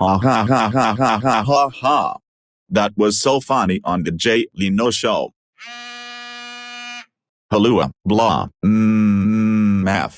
Ha ha ha ha ha ha ha ha. That was so funny on the Jay Leno show. Halua, blah, mmm, math.